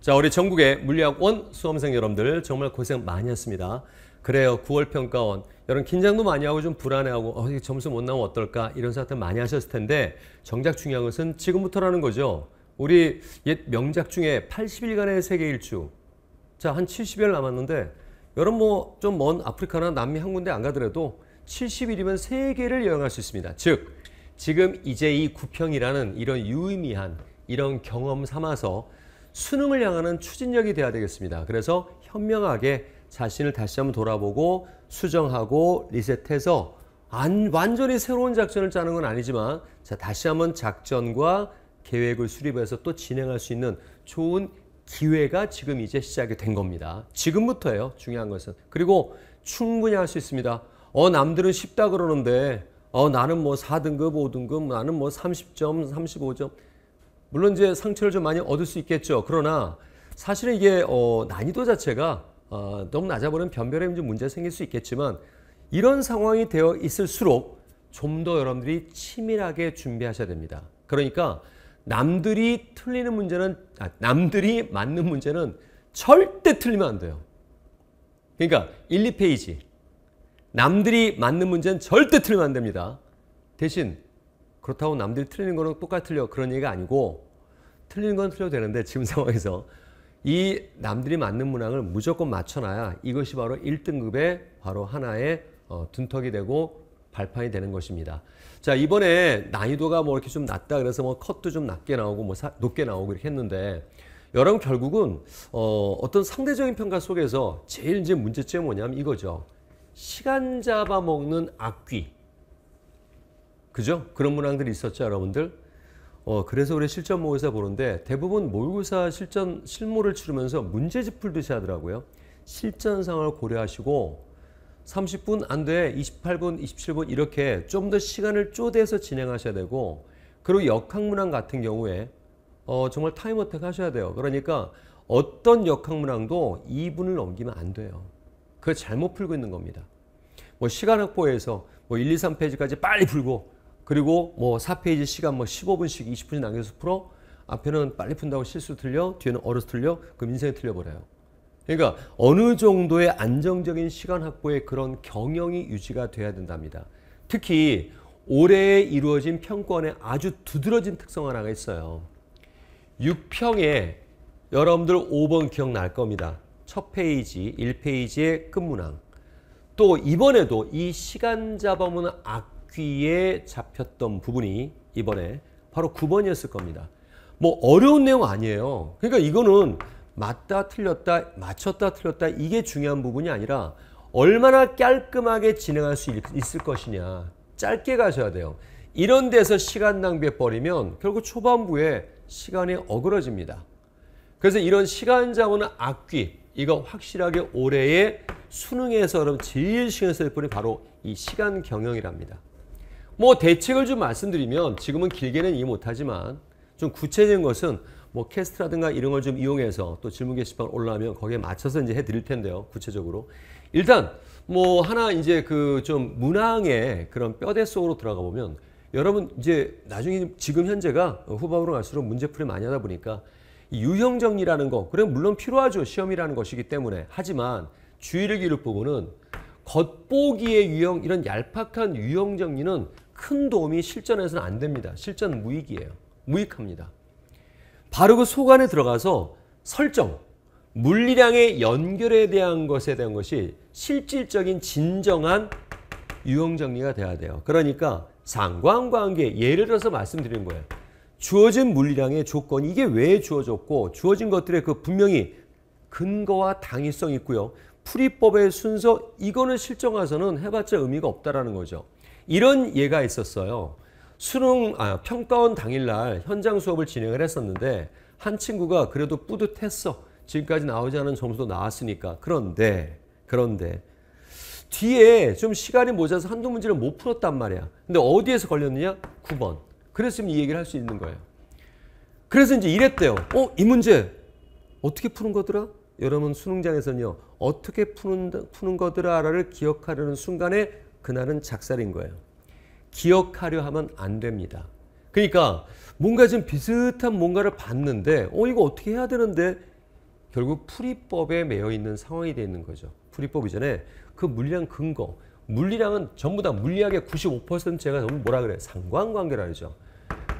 자, 우리 전국의 물리학원 수험생 여러분들 정말 고생 많이 했습니다. 그래요. 9월 평가원. 여러분 긴장도 많이 하고 좀 불안해하고 어, 점수 못 나오면 어떨까 이런 생각들 많이 하셨을 텐데 정작 중요한 것은 지금부터라는 거죠. 우리 옛 명작 중에 80일간의 세계 일주. 자, 한 70일 남았는데 여러분 뭐 좀 먼 아프리카나 남미 한 군데 안 가더라도 70일이면 세계를 여행할 수 있습니다. 즉 지금 이제 이 구평이라는 이런 유의미한 이런 경험 삼아서 수능을 향하는 추진력이 돼야 되겠습니다. 그래서 현명하게 자신을 다시 한번 돌아보고 수정하고 리셋해서 안, 완전히 새로운 작전을 짜는 건 아니지만 자, 다시 한번 작전과 계획을 수립해서 또 진행할 수 있는 좋은 기회가 지금 이제 시작이 된 겁니다. 지금부터예요. 중요한 것은. 그리고 충분히 할 수 있습니다. 어 남들은 쉽다 그러는데 어 나는 뭐 4등급, 5등급, 나는 뭐 30점, 35점 물론 이제 상처를 좀 많이 얻을 수 있겠죠. 그러나 사실은 이게 어, 난이도 자체가 어, 너무 낮아버리면 변별에 문제 생길 수 있겠지만 이런 상황이 되어 있을수록 좀 더 여러분들이 치밀하게 준비하셔야 됩니다. 그러니까 남들이 틀리는 문제는 아, 남들이 맞는 문제는 절대 틀리면 안 돼요. 그러니까 1, 2페이지 남들이 맞는 문제는 절대 틀리면 안 됩니다. 대신 그렇다고 남들이 틀리는 거는똑같으 틀려 그런 얘기가 아니고 틀리는 건 틀려도 되는데 지금 상황에서 이 남들이 맞는 문항을 무조건 맞춰놔야 이것이 바로 1등급의 바로 하나의 어, 둔턱이 되고 발판이 되는 것입니다. 자 이번에 난이도가 뭐 이렇게 좀 낮다 그래서 뭐 컷도 좀 낮게 나오고 뭐 사, 높게 나오고 이렇게 했는데 여러분 결국은 어, 어떤 상대적인 평가 속에서 제일 이제 문제점이 뭐냐면 이거죠. 시간 잡아먹는 악귀. 그죠? 그런 문항들이 있었죠, 여러분들. 어, 그래서 우리 실전 모의사 보는데 대부분 모의고사 실전 실무를 치르면서 문제집 풀듯이 하더라고요. 실전 상황을 고려하시고 30분 안 돼, 28분, 27분 이렇게 좀 더 시간을 쪼대서 진행하셔야 되고 그리고 역학문항 같은 경우에 어, 정말 타임어택 하셔야 돼요. 그러니까 어떤 역학문항도 2분을 넘기면 안 돼요. 그거 잘못 풀고 있는 겁니다. 뭐 시간 확보해서 뭐 1, 2, 3페이지까지 빨리 풀고 그리고 뭐 4페이지 시간 뭐 15분씩 20분씩 남겨서 풀어 앞에는 빨리 푼다고 실수 틀려 뒤에는 어려서 틀려 그럼 인생이 틀려버려요. 그러니까 어느 정도의 안정적인 시간 확보의 그런 경영이 유지가 돼야 된답니다. 특히 올해 이루어진 평권에 아주 두드러진 특성 하나가 있어요. 6평에 여러분들 5번 기억날 겁니다. 첫 페이지, 1페이지의 끝문항. 또 이번에도 이 시간 잡아음는악 귀에 잡혔던 부분이 이번에 바로 9번이었을 겁니다. 뭐 어려운 내용 아니에요. 그러니까 이거는 맞다 틀렸다 맞췄다 틀렸다 이게 중요한 부분이 아니라 얼마나 깔끔하게 진행할 수 있을 것이냐 짧게 가셔야 돼요. 이런 데서 시간 낭비해 버리면 결국 초반부에 시간이 어그러집니다. 그래서 이런 시간 장어는 악귀 이거 확실하게 올해의 수능에서 그럼 제일 신경 쓸 분이 바로 이 시간 경영이랍니다. 뭐 대책을 좀 말씀드리면 지금은 길게는 이해 못하지만 좀 구체적인 것은 뭐 캐스트라든가 이런 걸 좀 이용해서 또 질문 게시판 올라오면 거기에 맞춰서 이제 해드릴 텐데요. 구체적으로. 일단 뭐 하나 이제 그 좀 문항의 그런 뼈대 속으로 들어가 보면 여러분 이제 나중에 지금 현재가 후반으로 갈수록 문제풀이 많이 하다 보니까 유형 정리라는 거 그래 물론 필요하죠 시험이라는 것이기 때문에 하지만 주의를 기울 부분은 겉보기의 유형 이런 얄팍한 유형 정리는 큰 도움이 실전에서는 안 됩니다. 실전 무익이에요. 무익합니다. 바로 그소관에 들어가서 설정, 물리량의 연결에 대한 것에 대한 것이 실질적인 진정한 유형 정리가 돼야 돼요. 그러니까 상관관계 예를 들어서 말씀드린 거예요. 주어진 물리량의 조건 이게 왜 주어졌고 주어진 것들의 그 분명히 근거와 당위성 있고요. 풀이법의 순서 이거는 실정화서는 해봤자 의미가 없다라는 거죠. 이런 예가 있었어요. 수능 아, 평가원 당일날 현장 수업을 진행을 했었는데 한 친구가 그래도 뿌듯했어. 지금까지 나오지 않은 점수도 나왔으니까. 그런데 그런데 뒤에 좀 시간이 모자라서 한두 문제를 못 풀었단 말이야. 근데 어디에서 걸렸느냐? 9번. 그랬으면 이 얘기를 할 수 있는 거예요. 그래서 이제 이랬대요. 어, 이 문제 어떻게 푸는 거더라? 여러분 수능장에서는요. 어떻게 푸는 푸는 거더라를 기억하려는 순간에 그날은 작살인 거예요. 기억하려 하면 안 됩니다. 그러니까 뭔가 좀 비슷한 뭔가를 봤는데 어 이거 어떻게 해야 되는데 결국 풀이법에 매여 있는 상황이 되는 어있 거죠. 풀이법 이전에 그 물리랑 근거 물리랑은 전부 다 물리학의 95%제가 전부 뭐라 그래 상관관계라 그러죠.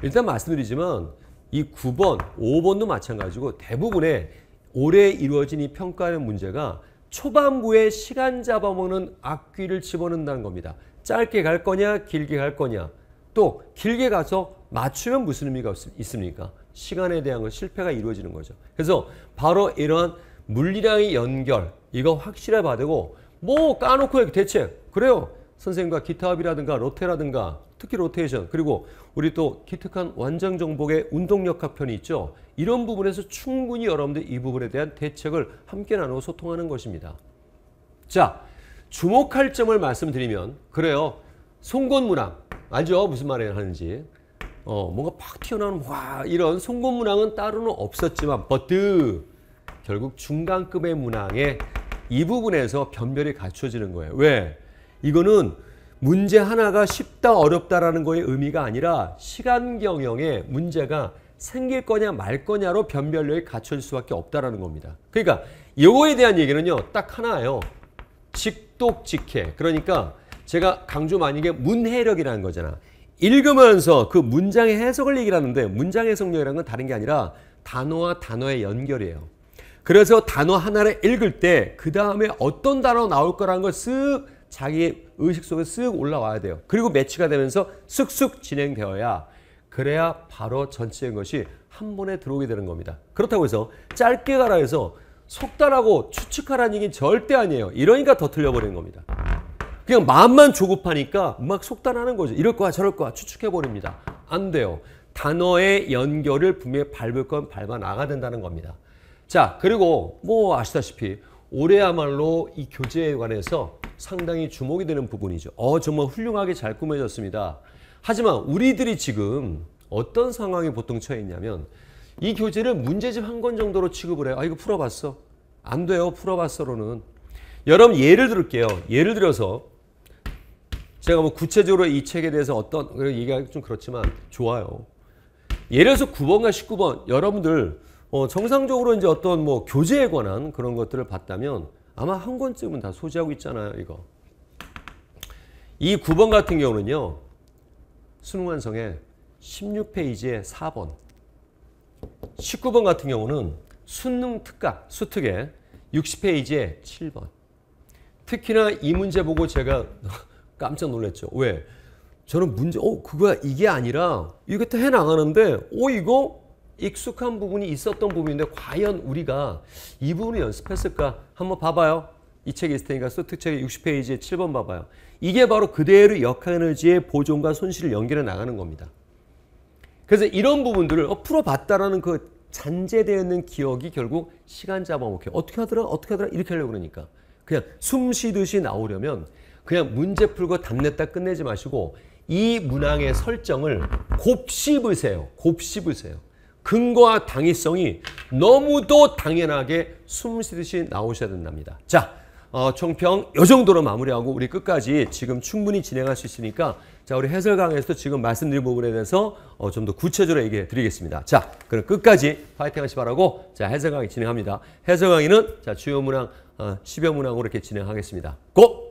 일단 말씀드리지만 이 9번, 5번도 마찬가지고 대부분의 올해 이루어진 이 평가하는 문제가 초반부에 시간 잡아먹는 악귀를 집어넣는다는 겁니다. 짧게 갈 거냐 길게 갈 거냐 또 길게 가서 맞추면 무슨 의미가 있습니까? 시간에 대한 실패가 이루어지는 거죠. 그래서 바로 이러한 물리량의 연결 이거 확실해 봐야 되고 뭐 까놓고 대체 그래요. 선생님과 기타합이라든가 로테라든가 특히 로테이션 그리고 우리 또 기특한 완장 정복의 운동 역학 편이 있죠. 이런 부분에서 충분히 여러분들 이 부분에 대한 대책을 함께 나누어 소통하는 것입니다. 자, 주목할 점을 말씀드리면 그래요. 송곳문항 알죠? 무슨 말을 하는지. 어, 뭔가 팍 튀어나오는 와 이런 송곳문항은 따로는 없었지만 버트 결국 중간급의 문항에 이 부분에서 변별이 갖춰지는 거예요. 왜? 이거는 문제 하나가 쉽다 어렵다라는 거의 의미가 아니라 시간 경영에 문제가 생길 거냐 말 거냐로 변별력이 갖출 수밖에 없다라는 겁니다. 그러니까 이거에 대한 얘기는요. 딱 하나예요. 직독직해. 그러니까 제가 강조 많이 게 문해력이라는 거잖아. 읽으면서 그 문장의 해석을 얘기 하는데 문장 해석력이라는 건 다른 게 아니라 단어와 단어의 연결이에요. 그래서 단어 하나를 읽을 때 그 다음에 어떤 단어 나올 거라는 걸쓱 자기 의식 속에 쓱 올라와야 돼요. 그리고 매치가 되면서 쓱쓱 진행되어야 그래야 바로 전체의 것이 한 번에 들어오게 되는 겁니다. 그렇다고 해서 짧게 가라 해서 속단하고 추측하라는 얘기는 절대 아니에요. 이러니까 더 틀려버리는 겁니다. 그냥 마음만 조급하니까 막 속단하는 거죠. 이럴 거야 저럴 거야 추측해버립니다. 안 돼요. 단어의 연결을 분명히 밟을 건 밟아 나가 야 된다는 겁니다. 자 그리고 뭐 아시다시피 올해야말로 이 교재에 관해서 상당히 주목이 되는 부분이죠. 어, 정말 훌륭하게 잘 꾸며졌습니다. 하지만 우리들이 지금 어떤 상황에 보통 처해 있냐면 이 교재를 문제집 한 권 정도로 취급을 해요. 아, 이거 풀어봤어. 안 돼요. 풀어봤어로는. 여러분 예를 들을게요. 예를 들어서 제가 뭐 구체적으로 이 책에 대해서 어떤 얘기하기 좀 그렇지만 좋아요. 예를 들어서 9번과 19번 여러분들 어, 정상적으로 이제 어떤 뭐 교재에 관한 그런 것들을 봤다면 아마 한 권쯤은 다 소지하고 있잖아요. 이거. 이 9번 같은 경우는요. 수능완성의 16페이지에 4번. 19번 같은 경우는 수능 특강, 수특에 60페이지에 7번. 특히나 이 문제 보고 제가 깜짝 놀랐죠. 왜? 저는 문제, 어, 그거야, 이게 아니라, 이것도 해나가는데, 어, 이거 익숙한 부분이 있었던 부분인데 과연 우리가 이 부분을 연습했을까 한번 봐봐요. 이 책에 있을 테니까 소특책 60페이지에 7번 봐봐요. 이게 바로 그대로 역에너지의 보존과 손실을 연결해 나가는 겁니다. 그래서 이런 부분들을 어, 풀어봤다라는 그 잔재되어 있는 기억이 결국 시간 잡아먹혀 어떻게 하더라? 어떻게 하더라? 이렇게 하려고 그러니까. 그냥 숨 쉬듯이 나오려면 그냥 문제 풀고 답냈다 끝내지 마시고 이 문항의 설정을 곱씹으세요. 곱씹으세요. 근거와 당위성이 너무도 당연하게 숨쉬듯이 나오셔야 된답니다. 자, 어, 총평 이 정도로 마무리하고 우리 끝까지 지금 충분히 진행할 수 있으니까 자 우리 해설 강에서도 의 지금 말씀드린 부분에 대해서 어, 좀 더 구체적으로 얘기해 드리겠습니다. 자 그럼 끝까지 파이팅 하시 바라고 자 해설 강의 진행합니다. 해설 강의는 자 주요 문항 어, 10여 문항으로 이렇게 진행하겠습니다. 고!